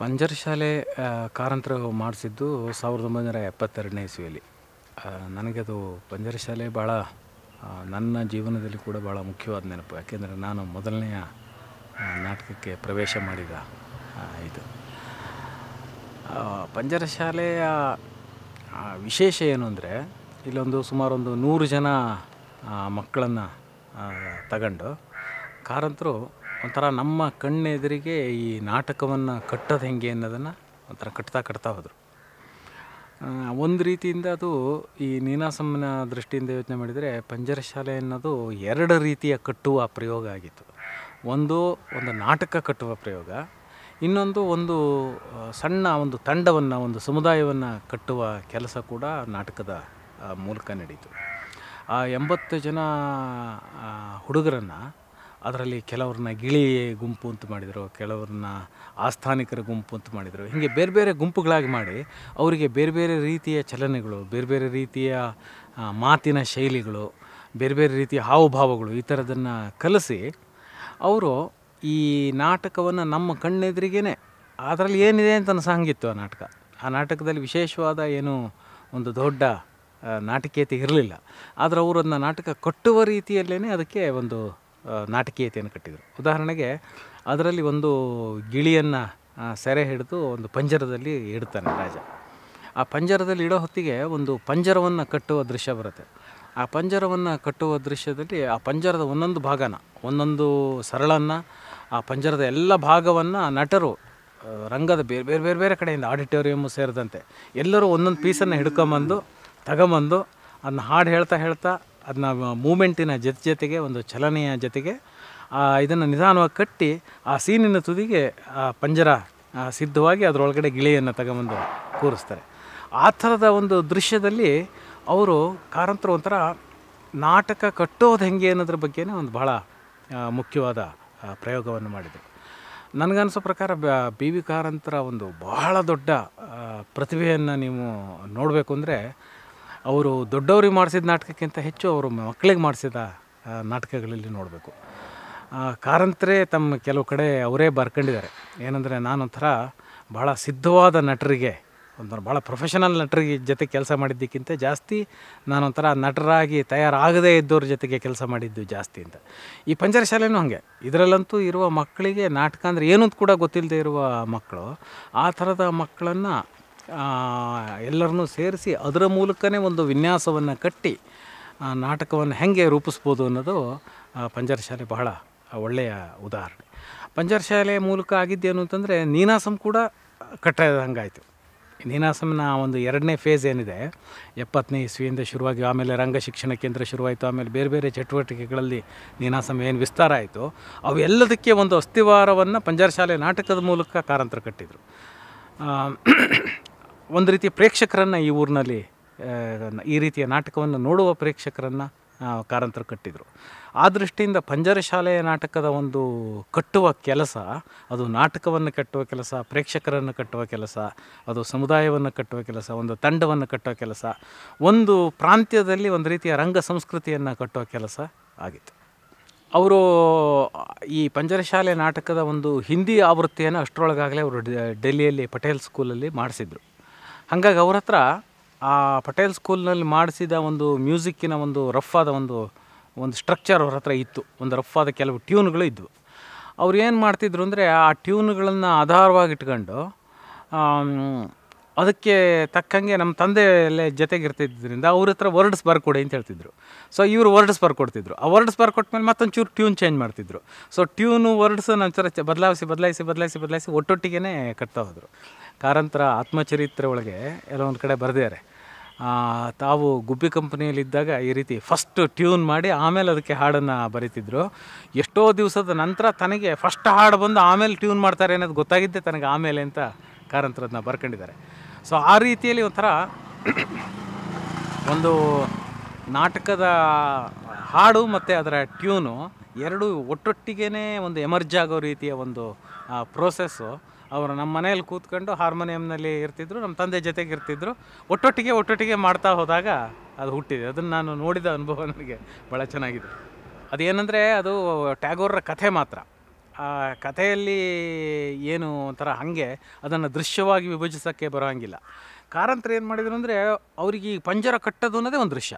ಪಂಜರ್ ಶಾಲೆ ಕಾರಂತರ ಮಾಡಿಸಿದ್ದು ಸಾವಿರದ ಒಂಬೈನೂರ ಎಪ್ಪತ್ತೆರಡನೇ ಇಸ್ವಿಯಲ್ಲಿ ಅದು ಪಂಜರ ಶಾಲೆ ಭಾಳ ನನ್ನ ಜೀವನದಲ್ಲಿ ಕೂಡ ಭಾಳ ಮುಖ್ಯವಾದ ನೆನಪು ಯಾಕೆಂದರೆ ನಾನು ಮೊದಲನೆಯ ನಾಟಕಕ್ಕೆ ಪ್ರವೇಶ ಮಾಡಿದ ಇದು ಪಂಜರ ಶಾಲೆಯ ವಿಶೇಷ ಏನು ಅಂದರೆ ಇಲ್ಲೊಂದು ಸುಮಾರೊಂದು ನೂರು ಜನ ಮಕ್ಕಳನ್ನು ತಗೊಂಡು ಕಾರಂತರು ಒಂಥರ ನಮ್ಮ ಕಣ್ಣೆದುರಿಗೆ ಈ ನಾಟಕವನ್ನು ಕಟ್ಟೋದು ಹೇಗೆ ಅನ್ನೋದನ್ನು ಒಂಥರ ಕಟ್ತಾ ಕಟ್ತಾ ಹೋದರು ಒಂದು ರೀತಿಯಿಂದ ಅದು ಈ ನೀನಾಸಮ್ಮನ ದೃಷ್ಟಿಯಿಂದ ಯೋಚನೆ ಮಾಡಿದರೆ ಪಂಜರಶಾಲೆ ಅನ್ನೋದು ಎರಡು ರೀತಿಯ ಕಟ್ಟುವ ಪ್ರಯೋಗ ಆಗಿತ್ತು ಒಂದು ಒಂದು ನಾಟಕ ಕಟ್ಟುವ ಪ್ರಯೋಗ ಇನ್ನೊಂದು ಒಂದು ಸಣ್ಣ ಒಂದು ತಂಡವನ್ನು ಒಂದು ಸಮುದಾಯವನ್ನು ಕಟ್ಟುವ ಕೆಲಸ ಕೂಡ ನಾಟಕದ ಮೂಲಕ ನಡೀತು ಆ ಎಂಬತ್ತು ಜನ ಹುಡುಗರನ್ನು ಅದರಲ್ಲಿ ಕೆಲವ್ರನ್ನ ಗಿಳಿ ಗುಂಪು ಅಂತ ಮಾಡಿದರು ಕೆಲವ್ರನ್ನ ಆಸ್ಥಾನಿಕರ ಗುಂಪು ಅಂತ ಮಾಡಿದರು ಹೀಗೆ ಬೇರೆ ಬೇರೆ ಗುಂಪುಗಳಾಗಿ ಮಾಡಿ ಅವರಿಗೆ ಬೇರೆ ಬೇರೆ ರೀತಿಯ ಚಲನೆಗಳು ಬೇರೆ ಬೇರೆ ರೀತಿಯ ಮಾತಿನ ಶೈಲಿಗಳು ಬೇರೆ ಬೇರೆ ರೀತಿಯ ಹಾವುಭಾವಗಳು ಈ ಥರದನ್ನು ಕಲಿಸಿ ಅವರು ಈ ನಾಟಕವನ್ನು ನಮ್ಮ ಕಣ್ಣೆದುರಿಗೇನೆ ಅದರಲ್ಲಿ ಏನಿದೆ ಅಂತ ಸಾಂಗಿತ್ತು ಆ ನಾಟಕ ಆ ನಾಟಕದಲ್ಲಿ ವಿಶೇಷವಾದ ಏನು ಒಂದು ದೊಡ್ಡ ನಾಟಕೀಯತೆ ಇರಲಿಲ್ಲ ಆದರೆ ಅವರು ನಾಟಕ ಕಟ್ಟುವ ರೀತಿಯಲ್ಲೇ ಅದಕ್ಕೆ ಒಂದು ನಾಟಕೀಯತೆಯನ್ನು ಕಟ್ಟಿದರು ಉದಾಹರಣೆಗೆ ಅದರಲ್ಲಿ ಒಂದು ಗಿಳಿಯನ್ನು ಸೆರೆ ಹಿಡಿದು ಒಂದು ಪಂಜರದಲ್ಲಿ ಇಡ್ತಾನೆ ರಾಜ ಆ ಪಂಜರದಲ್ಲಿ ಇಡೋ ಹೊತ್ತಿಗೆ ಒಂದು ಪಂಜರವನ್ನು ಕಟ್ಟುವ ದೃಶ್ಯ ಬರುತ್ತೆ ಆ ಪಂಜರವನ್ನು ಕಟ್ಟುವ ದೃಶ್ಯದಲ್ಲಿ ಆ ಪಂಜರದ ಒಂದೊಂದು ಭಾಗನ ಒಂದೊಂದು ಸರಳನ್ನು ಆ ಪಂಜರದ ಎಲ್ಲ ಭಾಗವನ್ನು ನಟರು ರಂಗದ ಬೇರೆ ಬೇರೆ ಬೇರೆ ಬೇರೆ ಕಡೆಯಿಂದ ಆಡಿಟೋರಿಯಮ್ಮು ಸೇರಿದಂತೆ ಎಲ್ಲರೂ ಒಂದೊಂದು ಪೀಸನ್ನು ಹಿಡ್ಕೊಂಬಂದು ತಗೊಂಬಂದು ಅದನ್ನ ಹಾಡು ಹೇಳ್ತಾ ಹೇಳ್ತಾ ಅದನ್ನ ಮೂಮೆಂಟಿನ ಜೊತೆ ಜೊತೆಗೆ ಒಂದು ಚಲನೆಯ ಜೊತೆಗೆ ಇದನ್ನು ನಿಧಾನವಾಗಿ ಕಟ್ಟಿ ಆ ಸೀನಿನ ತುದಿಗೆ ಆ ಪಂಜರ ಸಿದ್ಧವಾಗಿ ಅದರೊಳಗಡೆ ಗಿಳಿಯನ್ನು ತಗೊಂಬಂದು ಕೂರಿಸ್ತಾರೆ ಆ ಥರದ ಒಂದು ದೃಶ್ಯದಲ್ಲಿ ಅವರು ಕಾರಂತರು ಒಂಥರ ನಾಟಕ ಕಟ್ಟೋದು ಹೆಂಗೆ ಅನ್ನೋದ್ರ ಬಗ್ಗೆನೇ ಒಂದು ಬಹಳ ಮುಖ್ಯವಾದ ಪ್ರಯೋಗವನ್ನು ಮಾಡಿದರು ನನಗನ್ಸೋ ಪ್ರಕಾರ ಬಿ ವಿ ಕಾರಂತರ ಒಂದು ಬಹಳ ದೊಡ್ಡ ಪ್ರತಿಭೆಯನ್ನು ನೀವು ನೋಡಬೇಕು ಅಂದರೆ ಅವರು ದೊಡ್ಡವ್ರಿಗೆ ಮಾಡಿಸಿದ ನಾಟಕಕ್ಕಿಂತ ಹೆಚ್ಚು ಅವರು ಮಕ್ಕಳಿಗೆ ಮಾಡಿಸಿದ ನಾಟಕಗಳಲ್ಲಿ ನೋಡಬೇಕು ಕಾರಂತರೇ ತಮ್ಮ ಕೆಲವು ಕಡೆ ಅವರೇ ಬರ್ಕೊಂಡಿದ್ದಾರೆ ಏನಂದರೆ ನಾನೊಂಥರ ಭಾಳ ಸಿದ್ಧವಾದ ನಟರಿಗೆ ಒಂಥರ ಭಾಳ ಪ್ರೊಫೆಷನಲ್ ನಟರಿಗೆ ಜೊತೆ ಕೆಲಸ ಮಾಡಿದ್ದಕ್ಕಿಂತ ಜಾಸ್ತಿ ನಾನೊಂಥರ ನಟರಾಗಿ ತಯಾರಾಗದೇ ಇದ್ದವ್ರ ಜೊತೆಗೆ ಕೆಲಸ ಮಾಡಿದ್ದು ಜಾಸ್ತಿ ಅಂತ ಈ ಪಂಜರ ಶಾಲೆನೂ ಹಾಗೆ ಇದರಲ್ಲಂತೂ ಇರುವ ಮಕ್ಕಳಿಗೆ ನಾಟಕ ಅಂದರೆ ಏನೂ ಕೂಡ ಗೊತ್ತಿಲ್ಲದೆ ಇರುವ ಮಕ್ಕಳು ಆ ಥರದ ಮಕ್ಕಳನ್ನು ಎಲ್ಲರನ್ನೂ ಸೇರಿಸಿ ಅದರ ಮೂಲಕನೇ ಒಂದು ವಿನ್ಯಾಸವನ್ನು ಕಟ್ಟಿ ನಾಟಕವನ್ನು ಹೇಗೆ ರೂಪಿಸ್ಬೋದು ಅನ್ನೋದು ಶಾಲೆ ಬಹಳ ಒಳ್ಳೆಯ ಉದಾಹರಣೆ ಶಾಲೆಯ ಮೂಲಕ ಆಗಿದ್ದೇನು ಅಂತಂದರೆ ನೀನಾಸಂ ಕೂಡ ಹಾಗಾಯಿತು ನೀನಾಸಂನ ಒಂದು ಎರಡನೇ ಫೇಸ್ ಏನಿದೆ ಎಪ್ಪತ್ತನೇ ಇಸ್ವಿಯಿಂದ ಶುರುವಾಗಿ ಆಮೇಲೆ ರಂಗ ಶಿಕ್ಷಣ ಕೇಂದ್ರ ಶುರುವಾಯಿತು ಆಮೇಲೆ ಬೇರೆ ಬೇರೆ ಚಟುವಟಿಕೆಗಳಲ್ಲಿ ನೀನಾಸಂ ಏನು ವಿಸ್ತಾರ ಆಯಿತು ಅವೆಲ್ಲದಕ್ಕೆ ಒಂದು ಅಸ್ಥಿವಾರವನ್ನು ಶಾಲೆ ನಾಟಕದ ಮೂಲಕ ಕಾರಂತರ ಕಟ್ಟಿದರು ಒಂದು ರೀತಿ ಪ್ರೇಕ್ಷಕರನ್ನು ಈ ಊರಿನಲ್ಲಿ ಈ ರೀತಿಯ ನಾಟಕವನ್ನು ನೋಡುವ ಪ್ರೇಕ್ಷಕರನ್ನು ಕಾರಂತರ ಕಟ್ಟಿದರು ಆ ದೃಷ್ಟಿಯಿಂದ ಪಂಜರ ಶಾಲೆಯ ನಾಟಕದ ಒಂದು ಕಟ್ಟುವ ಕೆಲಸ ಅದು ನಾಟಕವನ್ನು ಕಟ್ಟುವ ಕೆಲಸ ಪ್ರೇಕ್ಷಕರನ್ನು ಕಟ್ಟುವ ಕೆಲಸ ಅದು ಸಮುದಾಯವನ್ನು ಕಟ್ಟುವ ಕೆಲಸ ಒಂದು ತಂಡವನ್ನು ಕಟ್ಟುವ ಕೆಲಸ ಒಂದು ಪ್ರಾಂತ್ಯದಲ್ಲಿ ಒಂದು ರೀತಿಯ ರಂಗ ಸಂಸ್ಕೃತಿಯನ್ನು ಕಟ್ಟುವ ಕೆಲಸ ಆಗಿತ್ತು ಅವರು ಈ ಪಂಜರಶಾಲೆ ನಾಟಕದ ಒಂದು ಹಿಂದಿ ಆವೃತ್ತಿಯನ್ನು ಅಷ್ಟರೊಳಗಾಗಲೇ ಅವರು ಡೆಲ್ಲಿಯಲ್ಲಿ ಪಟೇಲ್ ಸ್ಕೂಲಲ್ಲಿ ಮಾಡಿಸಿದ್ರು ಹಾಗಾಗಿ ಅವ್ರ ಹತ್ರ ಆ ಪಟೇಲ್ ಸ್ಕೂಲ್ನಲ್ಲಿ ಮಾಡಿಸಿದ ಒಂದು ಮ್ಯೂಸಿಕ್ಕಿನ ಒಂದು ರಫ್ ಆದ ಒಂದು ಒಂದು ಸ್ಟ್ರಕ್ಚರ್ ಅವ್ರ ಹತ್ರ ಇತ್ತು ಒಂದು ರಫ್ ಆದ ಕೆಲವು ಟ್ಯೂನ್ಗಳು ಇದ್ವು ಅವ್ರು ಏನು ಮಾಡ್ತಿದ್ರು ಅಂದರೆ ಆ ಟ್ಯೂನ್ಗಳನ್ನು ಆಧಾರವಾಗಿಟ್ಕೊಂಡು ಅದಕ್ಕೆ ತಕ್ಕಂಗೆ ನಮ್ಮ ತಂದೆಯಲ್ಲೇ ಜೊತೆಗಿರ್ತಿದ್ದರಿಂದ ಅವ್ರ ಹತ್ರ ವರ್ಡ್ಸ್ ಬರ್ಕೊಡಿ ಅಂತ ಹೇಳ್ತಿದ್ರು ಸೊ ಇವರು ವರ್ಡ್ಸ್ ಬರ್ಕೊಡ್ತಿದ್ರು ಆ ವರ್ಡ್ಸ್ ಬರ್ಕೊಟ್ಮೇಲೆ ಮತ್ತೊಂದು ಟ್ಯೂನ್ ಚೇಂಜ್ ಮಾಡ್ತಿದ್ರು ಸೊ ಟ್ಯೂನು ವರ್ಡ್ಸ್ ನಮ್ಮ ಥರ ಬದಲಾಯಿಸಿ ಬದಲಾಯಿಸಿ ಬದಲಾಯಿಸಿ ಬದಲಾಯಿಸಿ ಒಟ್ಟೊಟ್ಟಿಗೆ ಕಟ್ತಾ ಹೋದರು ಕಾರಂತರ ಆತ್ಮಚರಿತ್ರೆ ಒಳಗೆ ಕೆಲವೊಂದು ಕಡೆ ಬರೆದಿದ್ದಾರೆ ತಾವು ಗುಬ್ಬಿ ಕಂಪನಿಯಲ್ಲಿದ್ದಾಗ ಈ ರೀತಿ ಫಸ್ಟ್ ಟ್ಯೂನ್ ಮಾಡಿ ಆಮೇಲೆ ಅದಕ್ಕೆ ಹಾಡನ್ನು ಬರೀತಿದ್ರು ಎಷ್ಟೋ ದಿವಸದ ನಂತರ ತನಗೆ ಫಸ್ಟ್ ಹಾಡು ಬಂದು ಆಮೇಲೆ ಟ್ಯೂನ್ ಮಾಡ್ತಾರೆ ಅನ್ನೋದು ಗೊತ್ತಾಗಿದ್ದೆ ತನಗೆ ಆಮೇಲೆ ಅಂತ ಕಾರಂತರದನ್ನ ಬರ್ಕೊಂಡಿದ್ದಾರೆ ಸೊ ಆ ರೀತಿಯಲ್ಲಿ ಒಂಥರ ಒಂದು ನಾಟಕದ ಹಾಡು ಮತ್ತು ಅದರ ಟ್ಯೂನು ಎರಡು ಒಟ್ಟೊಟ್ಟಿಗೆ ಒಂದು ಎಮರ್ಜ್ ಆಗೋ ರೀತಿಯ ಒಂದು ಪ್ರೋಸೆಸ್ಸು ಅವರು ನಮ್ಮ ಮನೆಯಲ್ಲಿ ಕೂತ್ಕೊಂಡು ಹಾರ್ಮೋನಿಯಂನಲ್ಲಿ ಇರ್ತಿದ್ರು ನಮ್ಮ ತಂದೆ ಜೊತೆಗೆ ಇರ್ತಿದ್ರು ಒಟ್ಟೊಟ್ಟಿಗೆ ಒಟ್ಟೊಟ್ಟಿಗೆ ಮಾಡ್ತಾ ಹೋದಾಗ ಅದು ಹುಟ್ಟಿದೆ ಅದನ್ನು ನಾನು ನೋಡಿದ ಅನುಭವ ನನಗೆ ಭಾಳ ಚೆನ್ನಾಗಿದೆ ಅದೇನೆಂದರೆ ಅದು ಟ್ಯಾಗೋರ್ರ ಕಥೆ ಮಾತ್ರ ಆ ಕಥೆಯಲ್ಲಿ ಏನು ಒಂಥರ ಹಾಗೆ ಅದನ್ನು ದೃಶ್ಯವಾಗಿ ವಿಭಜಿಸೋಕ್ಕೆ ಬರೋಂಗಿಲ್ಲ ಕಾರಂತರ ಏನು ಮಾಡಿದ್ರು ಅಂದರೆ ಅವ್ರಿಗೆ ಈ ಪಂಜರ ಕಟ್ಟೋದು ಅನ್ನೋದೇ ಒಂದು ದೃಶ್ಯ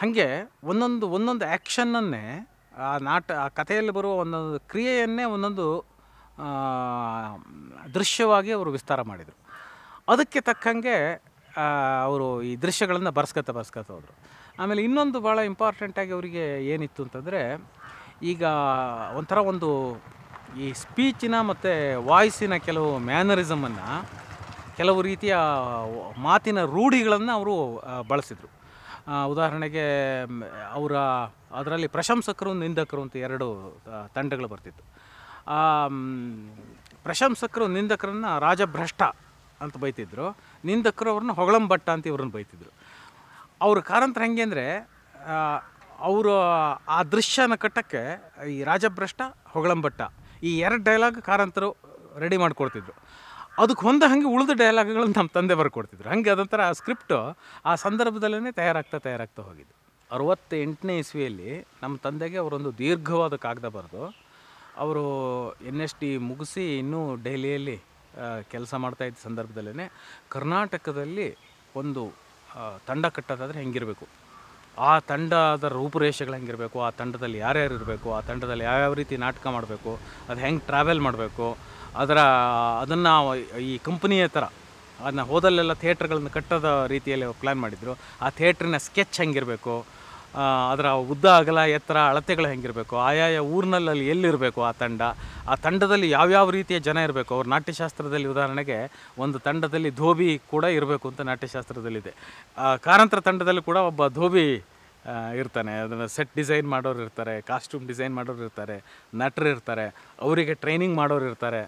ಹಾಗೆ ಒಂದೊಂದು ಒಂದೊಂದು ಆ್ಯಕ್ಷನ್ನನ್ನೇ ಆ ನಾಟ ಆ ಕಥೆಯಲ್ಲಿ ಬರುವ ಒಂದೊಂದು ಕ್ರಿಯೆಯನ್ನೇ ಒಂದೊಂದು ದೃಶ್ಯವಾಗಿ ಅವರು ವಿಸ್ತಾರ ಮಾಡಿದರು ಅದಕ್ಕೆ ತಕ್ಕಂಗೆ ಅವರು ಈ ದೃಶ್ಯಗಳನ್ನು ಬರ್ಸ್ಕತ್ತ ಬರ್ಸ್ಕತ್ತ ಹೋದರು ಆಮೇಲೆ ಇನ್ನೊಂದು ಭಾಳ ಇಂಪಾರ್ಟೆಂಟಾಗಿ ಅವರಿಗೆ ಏನಿತ್ತು ಅಂತಂದರೆ ಈಗ ಒಂಥರ ಒಂದು ಈ ಸ್ಪೀಚಿನ ಮತ್ತು ವಾಯ್ಸಿನ ಕೆಲವು ಮ್ಯಾನರಿಸಮನ್ನು ಕೆಲವು ರೀತಿಯ ಮಾತಿನ ರೂಢಿಗಳನ್ನು ಅವರು ಬಳಸಿದರು ಉದಾಹರಣೆಗೆ ಅವರ ಅದರಲ್ಲಿ ಪ್ರಶಂಸಕರು ನಿಂದಕರು ಅಂತ ಎರಡು ತಂಡಗಳು ಬರ್ತಿತ್ತು ಪ್ರಶಂಸಕರು ನಿಂದಕರನ್ನು ರಾಜಭ್ರಷ್ಟ ಅಂತ ಬೈತಿದ್ರು ನಿಂದಕರು ಅವ್ರನ್ನ ಹೊಗಳಂಭಟ್ಟ ಅಂತ ಇವ್ರನ್ನ ಬೈತಿದ್ರು ಅವ್ರ ಕಾರಂತರ ಹೆಂಗೆ ಅಂದರೆ ಅವರು ಆ ದೃಶ್ಯನ ಕಟ್ಟಕ್ಕೆ ಈ ರಾಜಭ್ರಷ್ಟ ಹೊಗಳಂಭಟ್ಟ ಈ ಎರಡು ಡೈಲಾಗ್ ಕಾರಂತರು ರೆಡಿ ಮಾಡಿಕೊಡ್ತಿದ್ರು ಅದಕ್ಕೆ ಹೊಂದ ಹಾಗೆ ಉಳಿದ ಡೈಲಾಗ್ಗಳನ್ನು ನಮ್ಮ ತಂದೆ ಬರ್ಕೊಡ್ತಿದ್ರು ಹಂಗೆ ಅದೊಂಥರ ಆ ಸ್ಕ್ರಿಪ್ಟು ಆ ಸಂದರ್ಭದಲ್ಲೇ ತಯಾರಾಗ್ತಾ ತಯಾರಾಗ್ತಾ ಹೋಗಿದ್ದು ಅರವತ್ತೆಂಟನೇ ಇಸ್ವಿಯಲ್ಲಿ ನಮ್ಮ ತಂದೆಗೆ ಅವರೊಂದು ದೀರ್ಘವಾದ ಕಾಗದ ಬರೆದು ಅವರು ಎನ್ ಎಸ್ ಟಿ ಮುಗಿಸಿ ಇನ್ನೂ ಡೆಹಲಿಯಲ್ಲಿ ಕೆಲಸ ಮಾಡ್ತಾ ಇದ್ದ ಸಂದರ್ಭದಲ್ಲೇ ಕರ್ನಾಟಕದಲ್ಲಿ ಒಂದು ತಂಡ ಕಟ್ಟೋದಾದರೆ ಹೆಂಗಿರಬೇಕು ಆ ತಂಡದ ರೂಪುರೇಷೆಗಳು ಹೆಂಗಿರಬೇಕು ಆ ತಂಡದಲ್ಲಿ ಯಾರ್ಯಾರು ಇರಬೇಕು ಆ ತಂಡದಲ್ಲಿ ಯಾವ್ಯಾವ ರೀತಿ ನಾಟಕ ಮಾಡಬೇಕು ಅದು ಹೆಂಗೆ ಟ್ರಾವೆಲ್ ಮಾಡಬೇಕು ಅದರ ಅದನ್ನು ಈ ಕಂಪ್ನಿಯ ಥರ ಅದನ್ನ ಹೋದಲ್ಲೆಲ್ಲ ಥಿಯೇಟ್ರ್ಗಳನ್ನು ಕಟ್ಟೋದ ರೀತಿಯಲ್ಲಿ ಪ್ಲ್ಯಾನ್ ಮಾಡಿದರು ಆ ಥಿಯೇಟ್ರಿನ ಸ್ಕೆಚ್ ಹೆಂಗಿರಬೇಕು ಅದರ ಉದ್ದ ಅಗಲ ಎತ್ತರ ಅಳತೆಗಳು ಹೆಂಗಿರಬೇಕು ಆಯಾಯ ಊರಿನಲ್ಲಿ ಅಲ್ಲಿ ಎಲ್ಲಿರಬೇಕು ಆ ತಂಡ ಆ ತಂಡದಲ್ಲಿ ಯಾವ್ಯಾವ ರೀತಿಯ ಜನ ಇರಬೇಕು ಅವ್ರ ನಾಟ್ಯಶಾಸ್ತ್ರದಲ್ಲಿ ಉದಾಹರಣೆಗೆ ಒಂದು ತಂಡದಲ್ಲಿ ಧೋಬಿ ಕೂಡ ಇರಬೇಕು ಅಂತ ನಾಟ್ಯಶಾಸ್ತ್ರದಲ್ಲಿದೆ ಕಾರಂತರ ತಂಡದಲ್ಲಿ ಕೂಡ ಒಬ್ಬ ಧೋಬಿ ಇರ್ತಾನೆ ಅದನ್ನು ಸೆಟ್ ಡಿಸೈನ್ ಮಾಡೋರು ಇರ್ತಾರೆ ಕಾಸ್ಟ್ಯೂಮ್ ಡಿಸೈನ್ ಮಾಡೋರು ಇರ್ತಾರೆ ನಟರು ಇರ್ತಾರೆ ಅವರಿಗೆ ಟ್ರೈನಿಂಗ್ ಮಾಡೋರು ಇರ್ತಾರೆ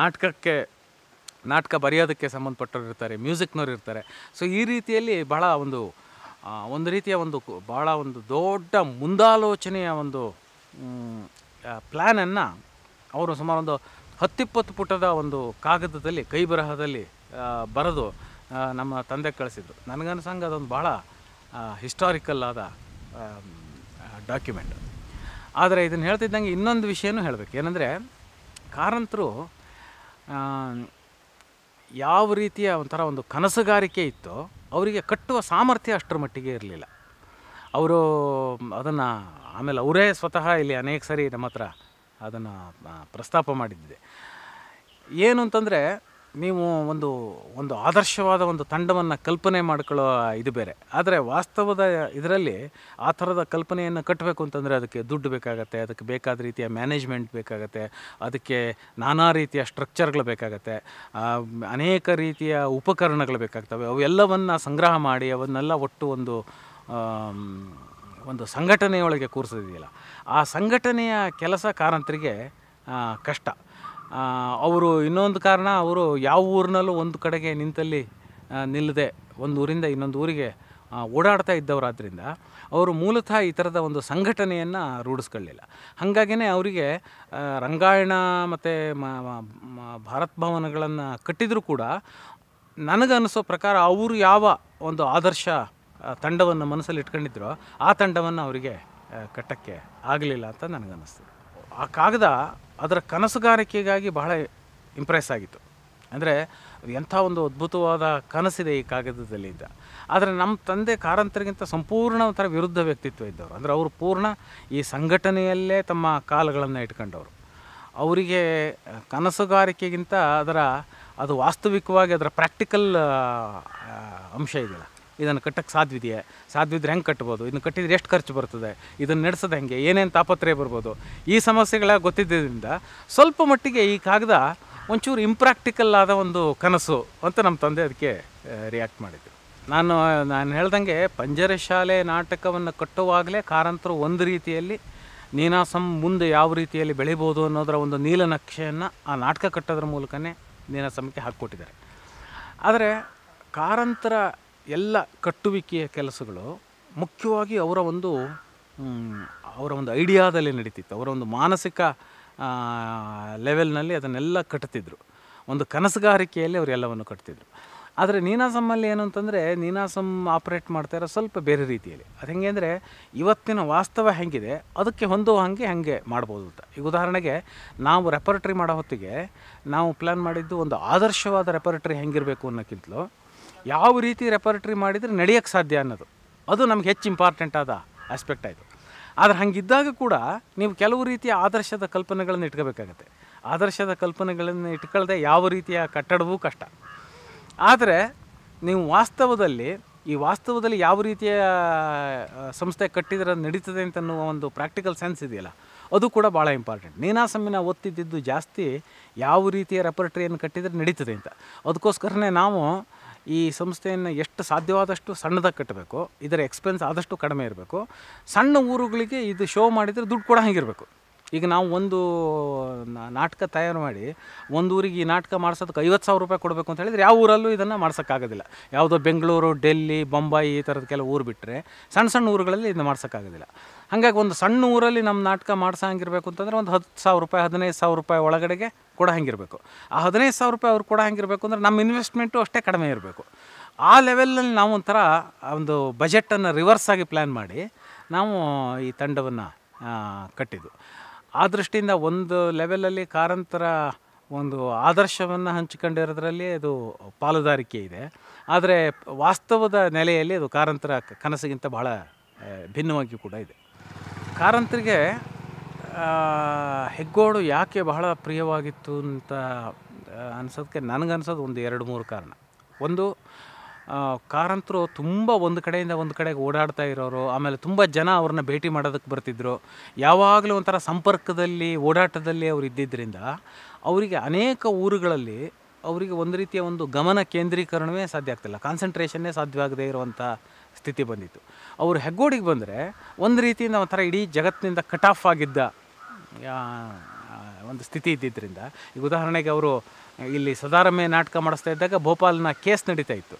ನಾಟಕಕ್ಕೆ ನಾಟಕ ಬರೆಯೋದಕ್ಕೆ ಸಂಬಂಧಪಟ್ಟವ್ರು ಇರ್ತಾರೆ ಮ್ಯೂಸಿಕ್ನವ್ರು ಇರ್ತಾರೆ ಸೊ ಈ ರೀತಿಯಲ್ಲಿ ಬಹಳ ಒಂದು ಒಂದು ರೀತಿಯ ಒಂದು ಭಾಳ ಒಂದು ದೊಡ್ಡ ಮುಂದಾಲೋಚನೆಯ ಒಂದು ಪ್ಲ್ಯಾನನ್ನು ಅವರು ಸುಮಾರು ಒಂದು ಹತ್ತಿಪ್ಪತ್ತು ಪುಟದ ಒಂದು ಕಾಗದದಲ್ಲಿ ಕೈ ಬರಹದಲ್ಲಿ ಬರೆದು ನಮ್ಮ ತಂದೆ ಕಳಿಸಿದ್ರು ನನಗನ್ಸಂಗೆ ಅದೊಂದು ಭಾಳ ಹಿಸ್ಟಾರಿಕಲ್ ಆದ ಡಾಕ್ಯುಮೆಂಟ್ ಆದರೆ ಇದನ್ನು ಹೇಳ್ತಿದ್ದಂಗೆ ಇನ್ನೊಂದು ವಿಷಯನೂ ಹೇಳಬೇಕು ಏನಂದರೆ ಕಾರಂತರು ಯಾವ ರೀತಿಯ ಒಂಥರ ಒಂದು ಕನಸುಗಾರಿಕೆ ಇತ್ತು ಅವರಿಗೆ ಕಟ್ಟುವ ಸಾಮರ್ಥ್ಯ ಅಷ್ಟರ ಮಟ್ಟಿಗೆ ಇರಲಿಲ್ಲ ಅವರು ಅದನ್ನು ಆಮೇಲೆ ಅವರೇ ಸ್ವತಃ ಇಲ್ಲಿ ಅನೇಕ ಸರಿ ನಮ್ಮ ಹತ್ರ ಅದನ್ನು ಪ್ರಸ್ತಾಪ ಮಾಡಿದ್ದಿದೆ ಏನು ಅಂತಂದರೆ ನೀವು ಒಂದು ಒಂದು ಆದರ್ಶವಾದ ಒಂದು ತಂಡವನ್ನು ಕಲ್ಪನೆ ಮಾಡ್ಕೊಳ್ಳೋ ಇದು ಬೇರೆ ಆದರೆ ವಾಸ್ತವದ ಇದರಲ್ಲಿ ಆ ಥರದ ಕಲ್ಪನೆಯನ್ನು ಕಟ್ಟಬೇಕು ಅಂತಂದರೆ ಅದಕ್ಕೆ ದುಡ್ಡು ಬೇಕಾಗತ್ತೆ ಅದಕ್ಕೆ ಬೇಕಾದ ರೀತಿಯ ಮ್ಯಾನೇಜ್ಮೆಂಟ್ ಬೇಕಾಗತ್ತೆ ಅದಕ್ಕೆ ನಾನಾ ರೀತಿಯ ಸ್ಟ್ರಕ್ಚರ್ಗಳು ಬೇಕಾಗತ್ತೆ ಅನೇಕ ರೀತಿಯ ಉಪಕರಣಗಳು ಬೇಕಾಗ್ತವೆ ಅವೆಲ್ಲವನ್ನು ಸಂಗ್ರಹ ಮಾಡಿ ಅವನ್ನೆಲ್ಲ ಒಟ್ಟು ಒಂದು ಒಂದು ಸಂಘಟನೆಯೊಳಗೆ ಕೂರಿಸಿದೆಯಲ್ಲ ಆ ಸಂಘಟನೆಯ ಕೆಲಸ ಕಾರಂತರಿಗೆ ಕಷ್ಟ ಅವರು ಇನ್ನೊಂದು ಕಾರಣ ಅವರು ಯಾವ ಊರಿನಲ್ಲೂ ಒಂದು ಕಡೆಗೆ ನಿಂತಲ್ಲಿ ನಿಲ್ಲದೆ ಒಂದು ಊರಿಂದ ಇನ್ನೊಂದು ಊರಿಗೆ ಓಡಾಡ್ತಾ ಇದ್ದವರಾದ್ರಿಂದ ಅವರು ಮೂಲತಃ ಈ ಥರದ ಒಂದು ಸಂಘಟನೆಯನ್ನು ರೂಢಿಸ್ಕೊಳ್ಳಿಲ್ಲ ಹಾಗಾಗಿನೇ ಅವರಿಗೆ ರಂಗಾಯಣ ಮತ್ತು ಭಾರತ್ ಭವನಗಳನ್ನು ಕಟ್ಟಿದರೂ ಕೂಡ ನನಗನ್ನಿಸೋ ಪ್ರಕಾರ ಅವರು ಯಾವ ಒಂದು ಆದರ್ಶ ತಂಡವನ್ನು ಮನಸ್ಸಲ್ಲಿ ಇಟ್ಕೊಂಡಿದ್ರೋ ಆ ತಂಡವನ್ನು ಅವರಿಗೆ ಕಟ್ಟಕ್ಕೆ ಆಗಲಿಲ್ಲ ಅಂತ ನನಗನ್ನಿಸ್ತು ಆ ಕಾಗದ ಅದರ ಕನಸುಗಾರಿಕೆಗಾಗಿ ಬಹಳ ಇಂಪ್ರೆಸ್ ಆಗಿತ್ತು ಅಂದರೆ ಎಂಥ ಒಂದು ಅದ್ಭುತವಾದ ಕನಸಿದೆ ಈ ಕಾಗದದಲ್ಲಿ ಇದ್ದ ಆದರೆ ನಮ್ಮ ತಂದೆ ಕಾರಂತರಿಗಿಂತ ಸಂಪೂರ್ಣ ಒಂಥರ ವಿರುದ್ಧ ವ್ಯಕ್ತಿತ್ವ ಇದ್ದವರು ಅಂದರೆ ಅವರು ಪೂರ್ಣ ಈ ಸಂಘಟನೆಯಲ್ಲೇ ತಮ್ಮ ಕಾಲುಗಳನ್ನು ಇಟ್ಕೊಂಡವರು ಅವರಿಗೆ ಕನಸುಗಾರಿಕೆಗಿಂತ ಅದರ ಅದು ವಾಸ್ತವಿಕವಾಗಿ ಅದರ ಪ್ರಾಕ್ಟಿಕಲ್ ಅಂಶ ಇದೆಯಲ್ಲ ಇದನ್ನು ಕಟ್ಟಕ್ಕೆ ಸಾಧ್ಯವಿದೆಯೇ ಸಾಧ್ಯವಿದ್ರೆ ಹೆಂಗೆ ಕಟ್ಬೋದು ಇದನ್ನು ಕಟ್ಟಿದ್ರೆ ಎಷ್ಟು ಖರ್ಚು ಬರ್ತದೆ ಇದನ್ನು ನಡೆಸೋದು ಹೆಂಗೆ ಏನೇನು ತಾಪತ್ರಯ ಬರ್ಬೋದು ಈ ಸಮಸ್ಯೆಗಳ ಗೊತ್ತಿದ್ದರಿಂದ ಸ್ವಲ್ಪ ಮಟ್ಟಿಗೆ ಈ ಕಾಗದ ಒಂಚೂರು ಇಂಪ್ರಾಕ್ಟಿಕಲ್ ಆದ ಒಂದು ಕನಸು ಅಂತ ನಮ್ಮ ತಂದೆ ಅದಕ್ಕೆ ರಿಯಾಕ್ಟ್ ಮಾಡಿದ್ದೆ ನಾನು ನಾನು ಹೇಳ್ದಂಗೆ ಪಂಜರ ಶಾಲೆ ನಾಟಕವನ್ನು ಕಟ್ಟುವಾಗಲೇ ಕಾರಂತರು ಒಂದು ರೀತಿಯಲ್ಲಿ ನೀನಾಸಂ ಮುಂದೆ ಯಾವ ರೀತಿಯಲ್ಲಿ ಬೆಳಿಬೋದು ಅನ್ನೋದರ ಒಂದು ನೀಲನಕ್ಷೆಯನ್ನು ಆ ನಾಟಕ ಕಟ್ಟೋದ್ರ ಮೂಲಕನೇ ನೀನಾಸಮಕ್ಕೆ ಹಾಕ್ಕೊಟ್ಟಿದ್ದಾರೆ ಆದರೆ ಕಾರಂತರ ಎಲ್ಲ ಕಟ್ಟುವಿಕೆಯ ಕೆಲಸಗಳು ಮುಖ್ಯವಾಗಿ ಅವರ ಒಂದು ಅವರ ಒಂದು ಐಡಿಯಾದಲ್ಲಿ ನಡೀತಿತ್ತು ಅವರ ಒಂದು ಮಾನಸಿಕ ಲೆವೆಲ್ನಲ್ಲಿ ಅದನ್ನೆಲ್ಲ ಕಟ್ತಿದ್ರು ಒಂದು ಕನಸುಗಾರಿಕೆಯಲ್ಲಿ ಅವರೆಲ್ಲವನ್ನು ಕಟ್ತಿದ್ರು ಆದರೆ ನೀನಾಸಮ್ಮಲ್ಲಿ ಏನು ಅಂತಂದರೆ ನೀನಾಸಮ್ ಆಪ್ರೇಟ್ ಇರೋ ಸ್ವಲ್ಪ ಬೇರೆ ರೀತಿಯಲ್ಲಿ ಅದು ಹೆಂಗೆ ಅಂದರೆ ಇವತ್ತಿನ ವಾಸ್ತವ ಹೆಂಗಿದೆ ಅದಕ್ಕೆ ಹೊಂದುವ ಹಾಗೆ ಹಾಗೆ ಮಾಡ್ಬೋದು ಅಂತ ಈಗ ಉದಾಹರಣೆಗೆ ನಾವು ರೆಪರ್ಟ್ರಿ ಮಾಡೋ ಹೊತ್ತಿಗೆ ನಾವು ಪ್ಲ್ಯಾನ್ ಮಾಡಿದ್ದು ಒಂದು ಆದರ್ಶವಾದ ರೆಪರ್ಟ್ರಿ ಹೆಂಗಿರಬೇಕು ಅನ್ನೋಕ್ಕಿಂತಲೂ ಯಾವ ರೀತಿ ರೆಪರ್ಟ್ರಿ ಮಾಡಿದರೆ ನಡೆಯೋಕ್ಕೆ ಸಾಧ್ಯ ಅನ್ನೋದು ಅದು ನಮ್ಗೆ ಹೆಚ್ಚು ಇಂಪಾರ್ಟೆಂಟ್ ಆದ ಆಸ್ಪೆಕ್ಟ್ ಆಯಿತು ಆದರೆ ಹಾಗಿದ್ದಾಗ ಕೂಡ ನೀವು ಕೆಲವು ರೀತಿಯ ಆದರ್ಶದ ಕಲ್ಪನೆಗಳನ್ನು ಇಟ್ಕೋಬೇಕಾಗತ್ತೆ ಆದರ್ಶದ ಕಲ್ಪನೆಗಳನ್ನು ಇಟ್ಕೊಳ್ಳದೆ ಯಾವ ರೀತಿಯ ಕಟ್ಟಡವೂ ಕಷ್ಟ ಆದರೆ ನೀವು ವಾಸ್ತವದಲ್ಲಿ ಈ ವಾಸ್ತವದಲ್ಲಿ ಯಾವ ರೀತಿಯ ಸಂಸ್ಥೆ ಕಟ್ಟಿದ್ರೆ ನಡೀತದೆ ಅಂತ ಒಂದು ಪ್ರಾಕ್ಟಿಕಲ್ ಸೆನ್ಸ್ ಇದೆಯಲ್ಲ ಅದು ಕೂಡ ಭಾಳ ಇಂಪಾರ್ಟೆಂಟ್ ನೀನಾಸಮ್ಮಿನ ಒತ್ತಿದ್ದಿದ್ದು ಜಾಸ್ತಿ ಯಾವ ರೀತಿಯ ರೆಪರ್ಟ್ರಿಯನ್ನು ಕಟ್ಟಿದರೆ ನಡೀತದೆ ಅಂತ ಅದಕ್ಕೋಸ್ಕರನೇ ನಾವು ಈ ಸಂಸ್ಥೆಯನ್ನು ಎಷ್ಟು ಸಾಧ್ಯವಾದಷ್ಟು ಸಣ್ಣದಾಗಿ ಕಟ್ಟಬೇಕು ಇದರ ಎಕ್ಸ್ಪೆನ್ಸ್ ಆದಷ್ಟು ಕಡಿಮೆ ಇರಬೇಕು ಸಣ್ಣ ಊರುಗಳಿಗೆ ಇದು ಶೋ ಮಾಡಿದರೆ ದುಡ್ಡು ಕೂಡ ಹಂಗಿರಬೇಕು ಈಗ ನಾವು ಒಂದು ನಾಟಕ ತಯಾರು ಮಾಡಿ ಒಂದು ಊರಿಗೆ ಈ ನಾಟಕ ಮಾಡ್ಸೋದಕ್ಕೆ ಐವತ್ತು ಸಾವಿರ ರೂಪಾಯಿ ಕೊಡಬೇಕು ಅಂತ ಹೇಳಿದರೆ ಯಾವ ಊರಲ್ಲೂ ಇದನ್ನು ಮಾಡ್ಸೋಕ್ಕಾಗೋದಿಲ್ಲ ಯಾವುದೋ ಬೆಂಗಳೂರು ಡೆಲ್ಲಿ ಬೊಂಬಾಯಿ ಈ ಥರದ ಕೆಲವು ಊರು ಬಿಟ್ಟರೆ ಸಣ್ಣ ಸಣ್ಣ ಊರುಗಳಲ್ಲಿ ಇದನ್ನ ಮಾಡ್ಸೋಕ್ಕಾಗೋದಿಲ್ಲ ಹಾಗಾಗಿ ಒಂದು ಸಣ್ಣ ಊರಲ್ಲಿ ನಮ್ಮ ನಾಟಕ ಹಂಗಿರ್ಬೇಕು ಅಂತಂದರೆ ಒಂದು ಹತ್ತು ಸಾವಿರ ರೂಪಾಯಿ ಹದಿನೈದು ಸಾವಿರ ರೂಪಾಯಿ ಒಳಗಡೆಗೆ ಕೂಡ ಹಂಗಿರಬೇಕು ಆ ಹದಿನೈದು ಸಾವಿರ ರೂಪಾಯಿ ಅವ್ರು ಕೂಡ ಹಂಗಿರಬೇಕು ಅಂದರೆ ನಮ್ಮ ಇನ್ವೆಸ್ಟ್ಮೆಂಟು ಅಷ್ಟೇ ಕಡಿಮೆ ಇರಬೇಕು ಆ ಲೆವೆಲ್ನಲ್ಲಿ ನಾವು ಒಂಥರ ಒಂದು ಬಜೆಟನ್ನು ರಿವರ್ಸ್ ಆಗಿ ಪ್ಲ್ಯಾನ್ ಮಾಡಿ ನಾವು ಈ ತಂಡವನ್ನು ಕಟ್ಟಿದ್ದು ಆ ದೃಷ್ಟಿಯಿಂದ ಒಂದು ಲೆವೆಲಲ್ಲಿ ಕಾರಂತರ ಒಂದು ಆದರ್ಶವನ್ನು ಹಂಚಿಕೊಂಡಿರೋದ್ರಲ್ಲಿ ಅದು ಪಾಲುದಾರಿಕೆ ಇದೆ ಆದರೆ ವಾಸ್ತವದ ನೆಲೆಯಲ್ಲಿ ಅದು ಕಾರಂತರ ಕನಸಿಗಿಂತ ಬಹಳ ಭಿನ್ನವಾಗಿ ಕೂಡ ಇದೆ ಕಾರಂತರಿಗೆ ಹೆಗ್ಗೋಡು ಯಾಕೆ ಬಹಳ ಪ್ರಿಯವಾಗಿತ್ತು ಅಂತ ಅನ್ಸೋದಕ್ಕೆ ನನಗನ್ಸೋದು ಒಂದು ಎರಡು ಮೂರು ಕಾರಣ ಒಂದು ಕಾರಂತರು ತುಂಬ ಒಂದು ಕಡೆಯಿಂದ ಒಂದು ಕಡೆಗೆ ಓಡಾಡ್ತಾ ಇರೋರು ಆಮೇಲೆ ತುಂಬ ಜನ ಅವ್ರನ್ನ ಭೇಟಿ ಮಾಡೋದಕ್ಕೆ ಬರ್ತಿದ್ರು ಯಾವಾಗಲೂ ಒಂಥರ ಸಂಪರ್ಕದಲ್ಲಿ ಓಡಾಟದಲ್ಲಿ ಅವ್ರು ಇದ್ದಿದ್ದರಿಂದ ಅವರಿಗೆ ಅನೇಕ ಊರುಗಳಲ್ಲಿ ಅವರಿಗೆ ಒಂದು ರೀತಿಯ ಒಂದು ಗಮನ ಕೇಂದ್ರೀಕರಣವೇ ಸಾಧ್ಯ ಆಗ್ತಿಲ್ಲ ಕಾನ್ಸಂಟ್ರೇಷನ್ನೇ ಸಾಧ್ಯವಾಗದೇ ಇರುವಂಥ ಸ್ಥಿತಿ ಬಂದಿತ್ತು ಅವರು ಹೆಗ್ಗೋಡಿಗೆ ಬಂದರೆ ಒಂದು ರೀತಿಯಿಂದ ಒಂಥರ ಇಡೀ ಜಗತ್ತಿನಿಂದ ಕಟ್ ಆಫ್ ಆಗಿದ್ದ ಒಂದು ಸ್ಥಿತಿ ಇದ್ದಿದ್ದರಿಂದ ಈಗ ಉದಾಹರಣೆಗೆ ಅವರು ಇಲ್ಲಿ ಸದಾರಮ್ಯ ನಾಟಕ ಮಾಡಿಸ್ತಾ ಇದ್ದಾಗ ಭೋಪಾಲ್ನ ಕೇಸ್ ನಡೀತಾ ಇತ್ತು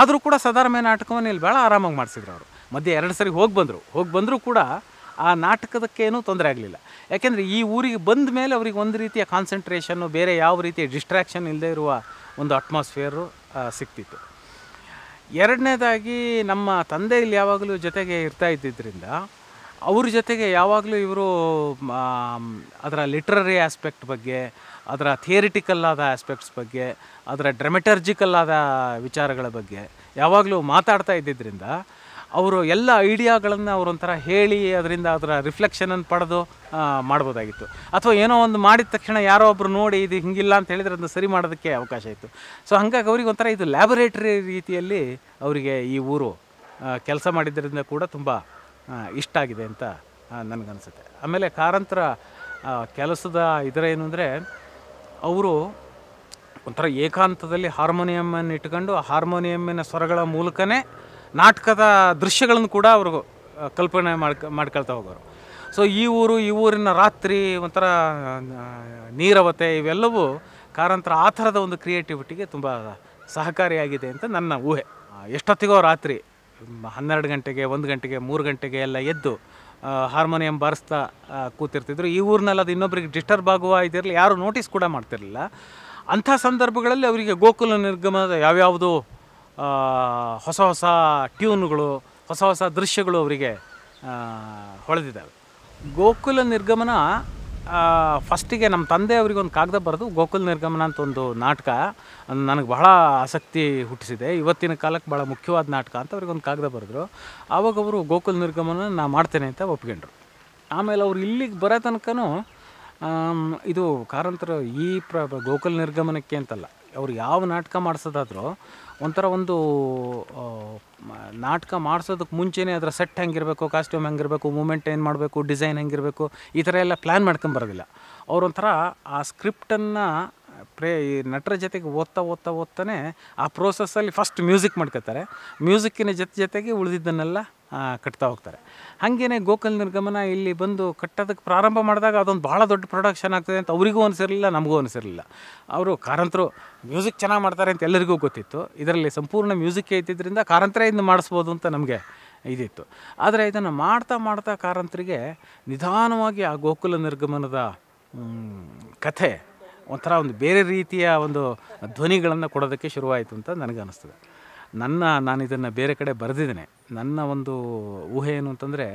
ಆದರೂ ಕೂಡ ಸದಾರಾಮಯ್ಯ ನಾಟಕವನ್ನು ಇಲ್ಲಿ ಭಾಳ ಆರಾಮಾಗಿ ಮಾಡಿಸಿದ್ರು ಅವರು ಮಧ್ಯೆ ಎರಡು ಸರಿ ಹೋಗಿ ಬಂದರು ಹೋಗಿ ಬಂದರೂ ಕೂಡ ಆ ನಾಟಕದಕ್ಕೇನೂ ತೊಂದರೆ ಆಗಲಿಲ್ಲ ಯಾಕೆಂದರೆ ಈ ಊರಿಗೆ ಬಂದ ಮೇಲೆ ಅವ್ರಿಗೆ ಒಂದು ರೀತಿಯ ಕಾನ್ಸಂಟ್ರೇಷನ್ನು ಬೇರೆ ಯಾವ ರೀತಿಯ ಡಿಸ್ಟ್ರಾಕ್ಷನ್ ಇಲ್ಲದೆ ಇರುವ ಒಂದು ಅಟ್ಮಾಸ್ಫಿಯರು ಸಿಕ್ತಿತ್ತು ಎರಡನೇದಾಗಿ ನಮ್ಮ ತಂದೆ ಇಲ್ಲಿ ಯಾವಾಗಲೂ ಜೊತೆಗೆ ಇರ್ತಾ ಇದ್ದಿದ್ದರಿಂದ ಅವ್ರ ಜೊತೆಗೆ ಯಾವಾಗಲೂ ಇವರು ಅದರ ಲಿಟ್ರರಿ ಆಸ್ಪೆಕ್ಟ್ ಬಗ್ಗೆ ಅದರ ಥಿಯರಿಟಿಕಲ್ ಆದ ಆಸ್ಪೆಕ್ಟ್ಸ್ ಬಗ್ಗೆ ಅದರ ಡ್ರಮೆಟರ್ಜಿಕಲ್ ಆದ ವಿಚಾರಗಳ ಬಗ್ಗೆ ಯಾವಾಗಲೂ ಮಾತಾಡ್ತಾ ಇದ್ದಿದ್ದರಿಂದ ಅವರು ಎಲ್ಲ ಐಡಿಯಾಗಳನ್ನು ಅವರೊಂಥರ ಹೇಳಿ ಅದರಿಂದ ಅದರ ರಿಫ್ಲೆಕ್ಷನನ್ನು ಪಡೆದು ಮಾಡ್ಬೋದಾಗಿತ್ತು ಅಥವಾ ಏನೋ ಒಂದು ಮಾಡಿದ ತಕ್ಷಣ ಯಾರೋ ಒಬ್ಬರು ನೋಡಿ ಇದು ಹಿಂಗಿಲ್ಲ ಅಂತ ಹೇಳಿದ್ರೆ ಅದನ್ನು ಸರಿ ಮಾಡೋದಕ್ಕೆ ಅವಕಾಶ ಇತ್ತು ಸೊ ಹಂಗಾಗಿ ಅವ್ರಿಗೆ ಒಂಥರ ಇದು ಲ್ಯಾಬೊರೇಟ್ರಿ ರೀತಿಯಲ್ಲಿ ಅವರಿಗೆ ಈ ಊರು ಕೆಲಸ ಮಾಡಿದ್ದರಿಂದ ಕೂಡ ತುಂಬ ಇಷ್ಟ ಆಗಿದೆ ಅಂತ ನನಗನ್ಸುತ್ತೆ ಆಮೇಲೆ ಕಾರಂತರ ಕೆಲಸದ ಇದರ ಏನು ಅಂದರೆ ಅವರು ಒಂಥರ ಏಕಾಂತದಲ್ಲಿ ಹಾರ್ಮೋನಿಯಮನ್ನು ಇಟ್ಕೊಂಡು ಹಾರ್ಮೋನಿಯಮ್ಮಿನ ಸ್ವರಗಳ ಮೂಲಕನೇ ನಾಟಕದ ದೃಶ್ಯಗಳನ್ನು ಕೂಡ ಅವರು ಕಲ್ಪನೆ ಮಾಡ್ಕ ಮಾಡ್ಕೊಳ್ತಾ ಹೋಗೋರು ಸೊ ಈ ಊರು ಈ ಊರಿನ ರಾತ್ರಿ ಒಂಥರ ನೀರವತೆ ಇವೆಲ್ಲವೂ ಕಾರಂತರ ಆ ಥರದ ಒಂದು ಕ್ರಿಯೇಟಿವಿಟಿಗೆ ತುಂಬ ಸಹಕಾರಿಯಾಗಿದೆ ಅಂತ ನನ್ನ ಊಹೆ ಎಷ್ಟೊತ್ತಿಗೋ ರಾತ್ರಿ ಹನ್ನೆರಡು ಗಂಟೆಗೆ ಒಂದು ಗಂಟೆಗೆ ಮೂರು ಗಂಟೆಗೆ ಎಲ್ಲ ಎದ್ದು ಹಾರ್ಮೋನಿಯಂ ಬಾರಿಸ್ತಾ ಕೂತಿರ್ತಿದ್ರು ಈ ಊರಿನಲ್ಲಿ ಅದು ಇನ್ನೊಬ್ರಿಗೆ ಡಿಸ್ಟರ್ಬ್ ಆಗುವ ಇದಿರಲಿ ಯಾರೂ ನೋಟಿಸ್ ಕೂಡ ಮಾಡ್ತಿರಲಿಲ್ಲ ಅಂಥ ಸಂದರ್ಭಗಳಲ್ಲಿ ಅವರಿಗೆ ಗೋಕುಲ ನಿರ್ಗಮನದ ಯಾವ್ಯಾವುದು ಹೊಸ ಹೊಸ ಟ್ಯೂನ್ಗಳು ಹೊಸ ಹೊಸ ದೃಶ್ಯಗಳು ಅವರಿಗೆ ಹೊಳೆದಿದ್ದಾವೆ ಗೋಕುಲ ನಿರ್ಗಮನ ಫಸ್ಟಿಗೆ ನಮ್ಮ ತಂದೆ ಒಂದು ಕಾಗದ ಬರೆದು ಗೋಕುಲ್ ನಿರ್ಗಮನ ಅಂತ ಒಂದು ನಾಟಕ ನನಗೆ ಬಹಳ ಆಸಕ್ತಿ ಹುಟ್ಟಿಸಿದೆ ಇವತ್ತಿನ ಕಾಲಕ್ಕೆ ಭಾಳ ಮುಖ್ಯವಾದ ನಾಟಕ ಅಂತ ಅವ್ರಿಗೊಂದು ಕಾಗದ ಬರೆದ್ರು ಆವಾಗ ಅವರು ಗೋಕುಲ್ ನಿರ್ಗಮನ ನಾನು ಮಾಡ್ತೇನೆ ಅಂತ ಒಪ್ಕೊಂಡ್ರು ಆಮೇಲೆ ಅವ್ರು ಇಲ್ಲಿಗೆ ಬರೋ ತನಕನೂ ಇದು ಕಾರಂತರ ಈ ಪ್ರ ಗೋಕುಲ್ ನಿರ್ಗಮನಕ್ಕೆ ಅಂತಲ್ಲ ಅವ್ರು ಯಾವ ನಾಟಕ ಮಾಡಿಸೋದಾದರೂ ಒಂಥರ ಒಂದು ನಾಟಕ ಮಾಡಿಸೋದಕ್ಕೆ ಮುಂಚೆನೇ ಅದರ ಸೆಟ್ ಹೆಂಗಿರಬೇಕು ಕಾಸ್ಟ್ಯೂಮ್ ಹೆಂಗಿರಬೇಕು ಮೂಮೆಂಟ್ ಏನು ಮಾಡಬೇಕು ಡಿಸೈನ್ ಹೆಂಗಿರಬೇಕು ಈ ಥರ ಎಲ್ಲ ಪ್ಲ್ಯಾನ್ ಮಾಡ್ಕೊಂಬರೋದಿಲ್ಲ ಒಂಥರ ಆ ಸ್ಕ್ರಿಪ್ಟನ್ನು ಪ್ರೇ ಈ ನಟರ ಜೊತೆಗೆ ಓದ್ತಾ ಓದ್ತಾ ಓದ್ತಾನೆ ಆ ಪ್ರೋಸೆಸ್ಸಲ್ಲಿ ಫಸ್ಟ್ ಮ್ಯೂಸಿಕ್ ಮಾಡ್ಕೋತಾರೆ ಮ್ಯೂಸಿಕ್ಕಿನ ಜೊತೆ ಜೊತೆಗೆ ಉಳಿದಿದ್ದನ್ನೆಲ್ಲ ಕಟ್ತಾ ಹೋಗ್ತಾರೆ ಹಾಗೇನೆ ಗೋಕಲ್ ನಿರ್ಗಮನ ಇಲ್ಲಿ ಬಂದು ಕಟ್ಟೋದಕ್ಕೆ ಪ್ರಾರಂಭ ಮಾಡಿದಾಗ ಅದೊಂದು ಭಾಳ ದೊಡ್ಡ ಪ್ರೊಡಕ್ಷನ್ ಆಗ್ತದೆ ಅಂತ ಅವರಿಗೂ ಅನಿಸಿರಲಿಲ್ಲ ನಮಗೂ ಅನಿಸಿರಲಿಲ್ಲ ಅವರು ಕಾರಂತರು ಮ್ಯೂಸಿಕ್ ಚೆನ್ನಾಗಿ ಮಾಡ್ತಾರೆ ಅಂತ ಎಲ್ಲರಿಗೂ ಗೊತ್ತಿತ್ತು ಇದರಲ್ಲಿ ಸಂಪೂರ್ಣ ಮ್ಯೂಸಿಕ್ ಇದ್ದಿದ್ದರಿಂದ ಕಾರಂತರೇ ಇಂದು ಮಾಡಿಸ್ಬೋದು ಅಂತ ನಮಗೆ ಇದಿತ್ತು ಆದರೆ ಇದನ್ನು ಮಾಡ್ತಾ ಮಾಡ್ತಾ ಕಾರಂತರಿಗೆ ನಿಧಾನವಾಗಿ ಆ ಗೋಕುಲ ನಿರ್ಗಮನದ ಕಥೆ ಒಂಥರ ಒಂದು ಬೇರೆ ರೀತಿಯ ಒಂದು ಧ್ವನಿಗಳನ್ನು ಕೊಡೋದಕ್ಕೆ ಶುರುವಾಯಿತು ಅಂತ ನನಗೆ ನನ್ನ ನಾನು ಇದನ್ನು ಬೇರೆ ಕಡೆ ಬರೆದಿದ್ದೇನೆ ನನ್ನ ಒಂದು ಊಹೆ ಏನು ಅಂತಂದರೆ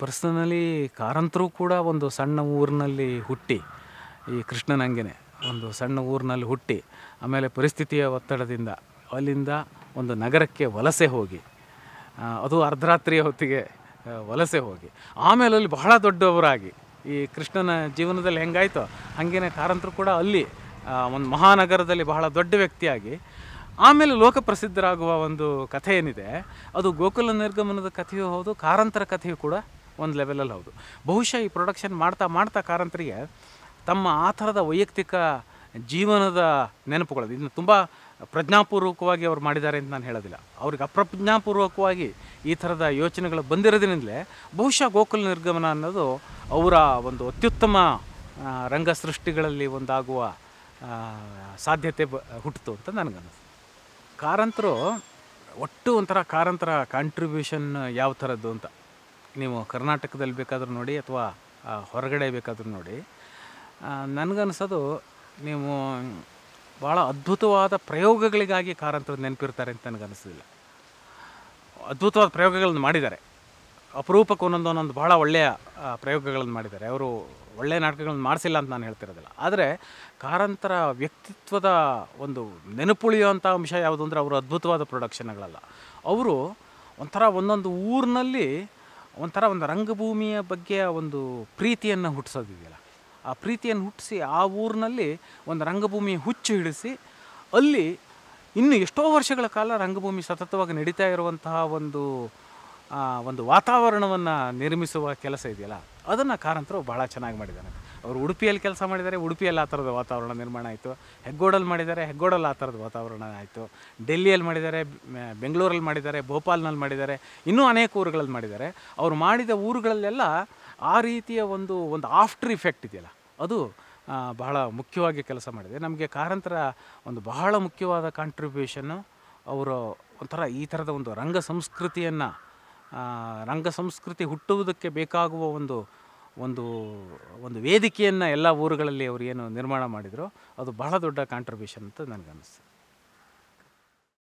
ಪರ್ಸನಲಿ ಕಾರಂತರೂ ಕೂಡ ಒಂದು ಸಣ್ಣ ಊರಿನಲ್ಲಿ ಹುಟ್ಟಿ ಈ ಕೃಷ್ಣನಂಗೆನೆ ಒಂದು ಸಣ್ಣ ಊರಿನಲ್ಲಿ ಹುಟ್ಟಿ ಆಮೇಲೆ ಪರಿಸ್ಥಿತಿಯ ಒತ್ತಡದಿಂದ ಅಲ್ಲಿಂದ ಒಂದು ನಗರಕ್ಕೆ ವಲಸೆ ಹೋಗಿ ಅದು ಅರ್ಧರಾತ್ರಿಯ ಹೊತ್ತಿಗೆ ವಲಸೆ ಹೋಗಿ ಆಮೇಲೆ ಅಲ್ಲಿ ಬಹಳ ದೊಡ್ಡವರಾಗಿ ಈ ಕೃಷ್ಣನ ಜೀವನದಲ್ಲಿ ಹೆಂಗಾಯಿತು ಹಾಗೇನೆ ಕಾರಂತರು ಕೂಡ ಅಲ್ಲಿ ಒಂದು ಮಹಾನಗರದಲ್ಲಿ ಬಹಳ ದೊಡ್ಡ ವ್ಯಕ್ತಿಯಾಗಿ ಆಮೇಲೆ ಲೋಕಪ್ರಸಿದ್ಧರಾಗುವ ಒಂದು ಕಥೆ ಏನಿದೆ ಅದು ಗೋಕುಲ ನಿರ್ಗಮನದ ಕಥೆಯೂ ಹೌದು ಕಾರಂತರ ಕಥೆಯೂ ಕೂಡ ಒಂದು ಲೆವೆಲಲ್ಲಿ ಹೌದು ಬಹುಶಃ ಈ ಪ್ರೊಡಕ್ಷನ್ ಮಾಡ್ತಾ ಮಾಡ್ತಾ ಕಾರಂತರಿಗೆ ತಮ್ಮ ಆ ಥರದ ವೈಯಕ್ತಿಕ ಜೀವನದ ನೆನಪುಗಳದು ಇದನ್ನು ತುಂಬ ಪ್ರಜ್ಞಾಪೂರ್ವಕವಾಗಿ ಅವ್ರು ಮಾಡಿದ್ದಾರೆ ಅಂತ ನಾನು ಹೇಳೋದಿಲ್ಲ ಅವ್ರಿಗೆ ಅಪ್ರಜ್ಞಾಪೂರ್ವಕವಾಗಿ ಈ ಥರದ ಯೋಚನೆಗಳು ಬಂದಿರೋದ್ರಿಂದಲೇ ಬಹುಶಃ ಗೋಕುಲ ನಿರ್ಗಮನ ಅನ್ನೋದು ಅವರ ಒಂದು ಅತ್ಯುತ್ತಮ ರಂಗ ಸೃಷ್ಟಿಗಳಲ್ಲಿ ಒಂದಾಗುವ ಸಾಧ್ಯತೆ ಬ ಹುಟ್ಟಿತು ಅಂತ ನನಗನ್ನಿಸ್ತು ಕಾರಂತರು ಒಟ್ಟು ಒಂಥರ ಕಾರಂತರ ಕಾಂಟ್ರಿಬ್ಯೂಷನ್ ಯಾವ ಥರದ್ದು ಅಂತ ನೀವು ಕರ್ನಾಟಕದಲ್ಲಿ ಬೇಕಾದರೂ ನೋಡಿ ಅಥವಾ ಹೊರಗಡೆ ಬೇಕಾದರೂ ನೋಡಿ ನನಗನ್ಸೋದು ನೀವು ಭಾಳ ಅದ್ಭುತವಾದ ಪ್ರಯೋಗಗಳಿಗಾಗಿ ಕಾರಂತರು ನೆನಪಿರ್ತಾರೆ ಅಂತ ಅನಿಸಲಿಲ್ಲ ಅದ್ಭುತವಾದ ಪ್ರಯೋಗಗಳನ್ನು ಮಾಡಿದ್ದಾರೆ ಅಪರೂಪಕ್ಕೆ ಒಂದೊಂದು ಒಂದೊಂದು ಭಾಳ ಒಳ್ಳೆಯ ಪ್ರಯೋಗಗಳನ್ನು ಮಾಡಿದ್ದಾರೆ ಅವರು ಒಳ್ಳೆಯ ನಾಟಕಗಳನ್ನು ಮಾಡಿಸಿಲ್ಲ ಅಂತ ನಾನು ಹೇಳ್ತಿರೋದಿಲ್ಲ ಆದರೆ ಕಾರಂತರ ವ್ಯಕ್ತಿತ್ವದ ಒಂದು ನೆನಪುಳಿಯುವಂಥ ಅಂಶ ಯಾವುದು ಅಂದರೆ ಅವರು ಅದ್ಭುತವಾದ ಪ್ರೊಡಕ್ಷನ್ಗಳಲ್ಲ ಅವರು ಒಂಥರ ಒಂದೊಂದು ಊರಿನಲ್ಲಿ ಒಂಥರ ಒಂದು ರಂಗಭೂಮಿಯ ಬಗ್ಗೆ ಒಂದು ಪ್ರೀತಿಯನ್ನು ಹುಟ್ಟಿಸೋದಿದೆಯಲ್ಲ ಆ ಪ್ರೀತಿಯನ್ನು ಹುಟ್ಟಿಸಿ ಆ ಊರಿನಲ್ಲಿ ಒಂದು ರಂಗಭೂಮಿ ಹುಚ್ಚು ಹಿಡಿಸಿ ಅಲ್ಲಿ ಇನ್ನು ಎಷ್ಟೋ ವರ್ಷಗಳ ಕಾಲ ರಂಗಭೂಮಿ ಸತತವಾಗಿ ನಡೀತಾ ಇರುವಂತಹ ಒಂದು ಒಂದು ವಾತಾವರಣವನ್ನು ನಿರ್ಮಿಸುವ ಕೆಲಸ ಇದೆಯಲ್ಲ ಅದನ್ನು ಕಾರಂತರು ಭಾಳ ಚೆನ್ನಾಗಿ ಮಾಡಿದ್ದಾನೆ ಅವರು ಉಡುಪಿಯಲ್ಲಿ ಕೆಲಸ ಮಾಡಿದ್ದಾರೆ ಉಡುಪಿಯಲ್ಲಿ ಆ ಥರದ ವಾತಾವರಣ ನಿರ್ಮಾಣ ಆಯಿತು ಹೆಗ್ಗೋಡಲ್ಲಿ ಮಾಡಿದ್ದಾರೆ ಹೆಗ್ಗೋಡಲ್ಲಿ ಆ ಥರದ ವಾತಾವರಣ ಆಯಿತು ಡೆಲ್ಲಿಯಲ್ಲಿ ಮಾಡಿದ್ದಾರೆ ಬೆಂಗಳೂರಲ್ಲಿ ಮಾಡಿದ್ದಾರೆ ಭೋಪಾಲ್ನಲ್ಲಿ ಮಾಡಿದ್ದಾರೆ ಇನ್ನೂ ಅನೇಕ ಊರುಗಳಲ್ಲಿ ಮಾಡಿದ್ದಾರೆ ಅವರು ಮಾಡಿದ ಊರುಗಳಲ್ಲೆಲ್ಲ ಆ ರೀತಿಯ ಒಂದು ಒಂದು ಆಫ್ಟರ್ ಇಫೆಕ್ಟ್ ಇದೆಯಲ್ಲ ಅದು ಬಹಳ ಮುಖ್ಯವಾಗಿ ಕೆಲಸ ಮಾಡಿದೆ ನಮಗೆ ಕಾರಂತರ ಒಂದು ಬಹಳ ಮುಖ್ಯವಾದ ಕಾಂಟ್ರಿಬ್ಯೂಷನ್ನು ಅವರು ಒಂಥರ ಈ ಥರದ ಒಂದು ರಂಗ ಸಂಸ್ಕೃತಿಯನ್ನು ರಂಗ ಸಂಸ್ಕೃತಿ ಹುಟ್ಟುವುದಕ್ಕೆ ಬೇಕಾಗುವ ಒಂದು ಒಂದು ಒಂದು ವೇದಿಕೆಯನ್ನು ಎಲ್ಲ ಊರುಗಳಲ್ಲಿ ಅವರು ಏನು ನಿರ್ಮಾಣ ಮಾಡಿದರು ಅದು ಬಹಳ ದೊಡ್ಡ ಕಾಂಟ್ರಿಬ್ಯೂಷನ್ ಅಂತ ನನಗನ್ನಿಸ್ತದೆ